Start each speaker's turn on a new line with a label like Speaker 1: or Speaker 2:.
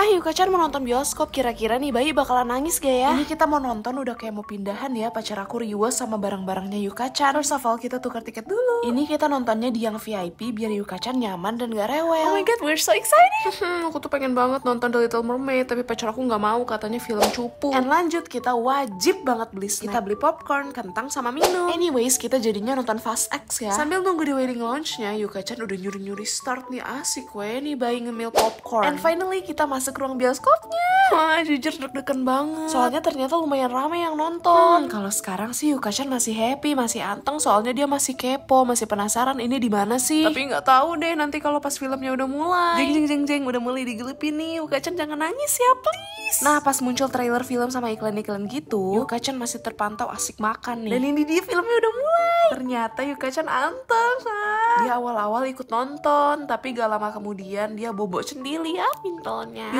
Speaker 1: Ah, Yuka Chan mau nonton bioskop, kira-kira nih bayi bakalan nangis gak ya? Ini kita mau nonton udah kayak mau pindahan ya, pacar aku Riwa sama barang-barangnya Yuka Chan. First of all, kita tukar tiket dulu. Ini kita nontonnya di yang VIP biar Yuka Chan nyaman dan gak rewel. Oh my god, we're so excited! aku tuh pengen banget nonton The Little Mermaid, tapi pacar aku gak mau, katanya film cupu. And lanjut, kita wajib banget beli snack. Kita beli popcorn, kentang, sama minum. Anyways, kita jadinya nonton Fast X ya. Sambil nunggu di wedding lounge-nya, Yuka Chan udah nyuri-nyuri start nih, asik weh nih bayi ngemil popcorn. And finally, kita masuk masuk ruang bioskopnya Wah, jujur deg-degan banget Soalnya ternyata lumayan rame yang nonton hmm, Kalau sekarang sih Yukashan masih happy, masih anteng Soalnya dia masih kepo, masih penasaran ini di mana sih Tapi nggak tahu deh nanti kalau pas filmnya udah mulai Jeng jeng jeng jeng, udah mulai digelipi nih Yukashan jangan nangis ya please Nah pas muncul trailer film sama iklan-iklan gitu Yukachan masih terpantau asik makan nih Dan ini dia filmnya udah mulai Ternyata Yukachan anteng Dia awal-awal ikut nonton Tapi gak lama kemudian dia bobok sendiri ya pintolnya